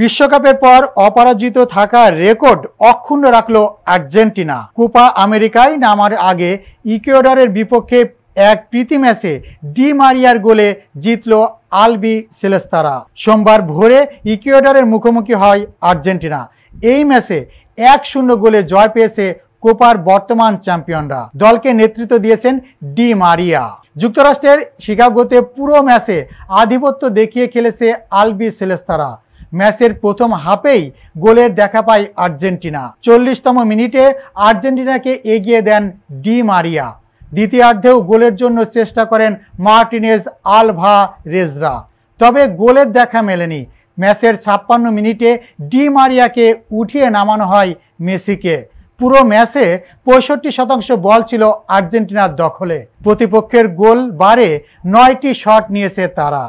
বিশ্বকাপের পর অপরাজিত থাকার রেকর্ড অক্ষুণ্ণ রাখল আর্জেন্টিনা কোপা আমেরিকায় নামার আগে ইকুয়েডরের বিপক্ষে এক প্রীতি ম্যাচে ডি মারিয়ার গোলে জিতল আলবি সেলেস্তারা সোমবার ভোরে ইকুয়েডরের মুখোমুখি হয় আর্জেন্টিনা এই ম্যাচে এক শূন্য গোলে জয় পেয়েছে কোপার বর্তমান চ্যাম্পিয়নরা দলকে নেতৃত্ব দিয়েছেন ডি মারিয়া যুক্তরাষ্ট্রের শিকাগোতে পুরো ম্যাচে আধিপত্য দেখিয়ে খেলেছে আলবি সেলেস্তারা ম্যাচের প্রথম হাফেই গোলের দেখা পায় আর্জেন্টিনা চল্লিশতম মিনিটে আর্জেন্টিনাকে এগিয়ে দেন ডি মারিয়া দ্বিতীয়ার্ধেও গোলের জন্য চেষ্টা করেন মার্টিনেজ আলভা রেজরা তবে গোলের দেখা মেলেনি ম্যাচের ছাপ্পান্ন মিনিটে ডি মারিয়াকে উঠিয়ে নামানো হয় মেসিকে পুরো ম্যাচে পঁয়ষট্টি শতাংশ বল ছিল আর্জেন্টিনার দখলে প্রতিপক্ষের গোল বারে নয়টি শট নিয়েছে তারা